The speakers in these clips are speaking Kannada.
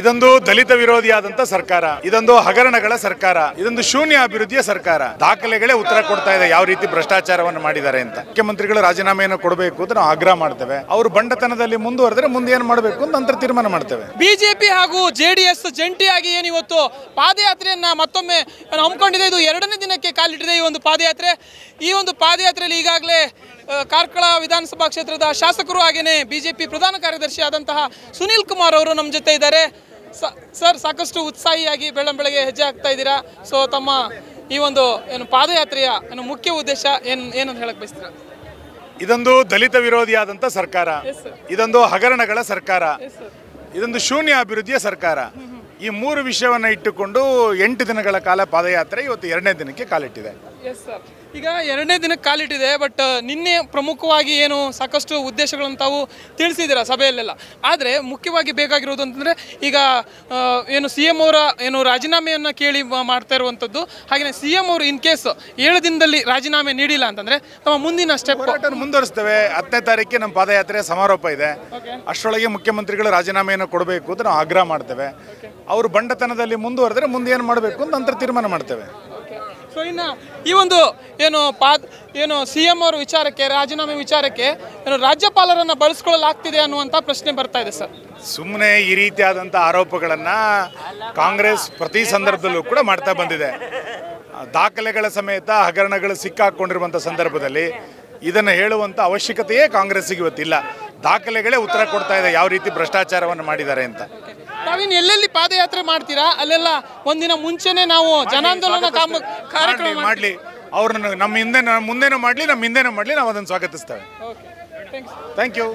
ಇದೊಂದು ದಲಿತ ವಿರೋಧಿಯಾದಂತ ಸರ್ಕಾರ ಇದೊಂದು ಹಗರಣಗಳ ಸರ್ಕಾರ ಇದೊಂದು ಶೂನ್ಯ ಅಭಿವೃದ್ಧಿಯ ಸರ್ಕಾರ ದಾಖಲೆಗಳೇ ಉತ್ತರ ಕೊಡ್ತಾ ಇದೆ ಯಾವ ರೀತಿ ಭ್ರಷ್ಟಾಚಾರವನ್ನು ಮಾಡಿದ್ದಾರೆ ಅಂತ ಮುಖ್ಯಮಂತ್ರಿಗಳು ರಾಜೀನಾಮೆಯನ್ನು ಕೊಡಬೇಕು ಅಂತ ನಾವು ಆಗ್ರಹ ಮಾಡ್ತೇವೆ ಅವರು ಬಂಡತನದಲ್ಲಿ ಮುಂದುವರೆದ್ರೆ ಮುಂದೆ ಏನು ಮಾಡಬೇಕು ಅಂತ ನಂತರ ತೀರ್ಮಾನ ಮಾಡ್ತೇವೆ ಬಿಜೆಪಿ ಹಾಗೂ ಜೆಡಿಎಸ್ ಜಂಟಿಯಾಗಿ ಏನು ಇವತ್ತು ಪಾದಯಾತ್ರೆಯನ್ನ ಮತ್ತೊಮ್ಮೆ ಹಮ್ಮಿಕೊಂಡಿದೆ ಇದು ಎರಡನೇ ದಿನಕ್ಕೆ ಕಾಲಿಟ್ಟಿದೆ ಈ ಒಂದು ಪಾದಯಾತ್ರೆ ಈ ಒಂದು ಪಾದಯಾತ್ರೆಯಲ್ಲಿ ಈಗಾಗಲೇ ಕಾರ್ಕಳ ವಿಧಾನಸಭಾ ಕ್ಷೇತ್ರದ ಶಾಸಕರು ಹಾಗೆಯೇ ಬಿಜೆಪಿ ಪ್ರಧಾನ ಕಾರ್ಯದರ್ಶಿ ಆದಂತಹ ಸುನೀಲ್ ಕುಮಾರ್ ಅವರು ನಮ್ಮ ಜೊತೆ ಇದ್ದಾರೆ ಸರ್ ಸಾಕಷ್ಟು ಉತ್ಸಾಹಿಯಾಗಿ ಬೆಳಗ್ಗೆ ಹೆಜ್ಜೆ ಹಾಕ್ತಾ ಇದ್ದೀರಾ ಸೊ ತಮ್ಮ ಈ ಒಂದು ಏನು ಪಾದಯಾತ್ರೆಯ ಏನು ಮುಖ್ಯ ಉದ್ದೇಶ ಏನು ಏನಂತ ಹೇಳಕ್ ಬಯಸ್ತೀರಾ ಇದೊಂದು ದಲಿತ ವಿರೋಧಿಯಾದಂಥ ಸರ್ಕಾರ ಇದೊಂದು ಹಗರಣಗಳ ಸರ್ಕಾರ ಇದೊಂದು ಶೂನ್ಯ ಅಭಿವೃದ್ಧಿಯ ಸರ್ಕಾರ ಈ ಮೂರು ವಿಷಯವನ್ನು ಇಟ್ಟುಕೊಂಡು ಎಂಟು ದಿನಗಳ ಕಾಲ ಪಾದಯಾತ್ರೆ ಇವತ್ತು ಎರಡನೇ ದಿನಕ್ಕೆ ಕಾಲಿಟ್ಟಿದೆ ಎಸ್ ಸರ್ ಈಗ ಎರಡನೇ ದಿನಕ್ಕೆ ಕಾಲಿಟ್ಟಿದೆ ಬಟ್ uh, ನಿನ್ನೆ ಪ್ರಮುಖವಾಗಿ ಏನು ಸಾಕಷ್ಟು ಉದ್ದೇಶಗಳನ್ನು ತಾವು ತಿಳಿಸಿದಿರ ಸಭೆಯಲ್ಲೆಲ್ಲ ಆದರೆ ಮುಖ್ಯವಾಗಿ ಬೇಕಾಗಿರೋದು ಅಂತಂದರೆ ಈಗ uh, ಏನು ಸಿ ಎಂ ಅವರ ಏನು ರಾಜೀನಾಮೆಯನ್ನು ಕೇಳಿ ಮಾಡ್ತಾ ಇರುವಂಥದ್ದು ಹಾಗೆಯೇ ಸಿ ಎಮ್ ಅವರು ಇನ್ ಕೇಸ್ ಏಳು ದಿನದಲ್ಲಿ ರಾಜೀನಾಮೆ ನೀಡಿಲ್ಲ ಅಂತಂದರೆ ತಮ್ಮ ಮುಂದಿನ ಸ್ಟೆಪ್ ಮುಂದುವರಿಸ್ತೇವೆ ಹತ್ತನೇ ತಾರೀಕಿಗೆ ನಮ್ಮ ಪಾದಯಾತ್ರೆ ಸಮಾರೋಪ ಇದೆ ಅಷ್ಟರೊಳಗೆ ಮುಖ್ಯಮಂತ್ರಿಗಳು ರಾಜೀನಾಮೆಯನ್ನು ಕೊಡಬೇಕು ಅಂತ ನಾವು ಆಗ್ರಹ ಮಾಡ್ತೇವೆ ಅವರು ಬಂಡತನದಲ್ಲಿ ಮುಂದುವರೆದ್ರೆ ಮುಂದೆ ಏನು ಮಾಡಬೇಕು ಅಂತ ನಂತರ ತೀರ್ಮಾನ ಮಾಡ್ತೇವೆ ಸೊ ಇನ್ನು ಈ ಒಂದು ಏನು ಪಾ ಏನು ಸಿ ಎಂ ಅವರ ವಿಚಾರಕ್ಕೆ ರಾಜೀನಾಮೆ ವಿಚಾರಕ್ಕೆ ಏನು ರಾಜ್ಯಪಾಲರನ್ನು ಬಳಸ್ಕೊಳ್ಳಲಾಗ್ತಿದೆ ಅನ್ನುವಂಥ ಪ್ರಶ್ನೆ ಬರ್ತಾ ಇದೆ ಸರ್ ಸುಮ್ಮನೆ ಈ ರೀತಿಯಾದಂಥ ಆರೋಪಗಳನ್ನು ಕಾಂಗ್ರೆಸ್ ಪ್ರತಿ ಸಂದರ್ಭದಲ್ಲೂ ಕೂಡ ಮಾಡ್ತಾ ಬಂದಿದೆ ದಾಖಲೆಗಳ ಸಮೇತ ಹಗರಣಗಳು ಸಿಕ್ಕಾಕ್ಕೊಂಡಿರುವಂಥ ಸಂದರ್ಭದಲ್ಲಿ ಇದನ್ನು ಹೇಳುವಂಥ ಅವಶ್ಯಕತೆಯೇ ಕಾಂಗ್ರೆಸ್ಗೆ ಇವತ್ತಿಲ್ಲ ದಾಖಲೆಗಳೇ ಉತ್ತರ ಕೊಡ್ತಾ ಇದೆ ಯಾವ ರೀತಿ ಭ್ರಷ್ಟಾಚಾರವನ್ನು ಮಾಡಿದ್ದಾರೆ ಅಂತ ತಾವಿನ್ ಎಲ್ಲೆಲ್ಲಿ ಪಾದಯಾತ್ರೆ ಮಾಡ್ತೀರಾ ಅಲ್ಲೆಲ್ಲ ಒಂದಿನ ಮುಂಚೆನೆ ನಾವು ಜನಾಂದೋಲನ ಕಾರ್ಯಕ್ರಮ ಮಾಡ್ಲಿ ಅವ್ರ ನಮ್ಮ ಹಿಂದೆ ಮುಂದೆನೂ ಮಾಡ್ಲಿ ನಮ್ಮ ಹಿಂದೆನೂ ಮಾಡ್ಲಿ ನಾವು ಅದನ್ನು ಸ್ವಾಗತಿಸ್ತೇವೆ ಥ್ಯಾಂಕ್ ಯು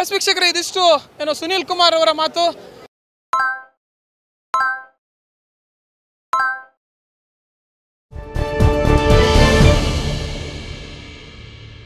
ಎಸ್ ವೀಕ್ಷಕರೇ ಇದಿಷ್ಟು ಏನೋ ಸುನೀಲ್ ಕುಮಾರ್ ಅವರ ಮಾತು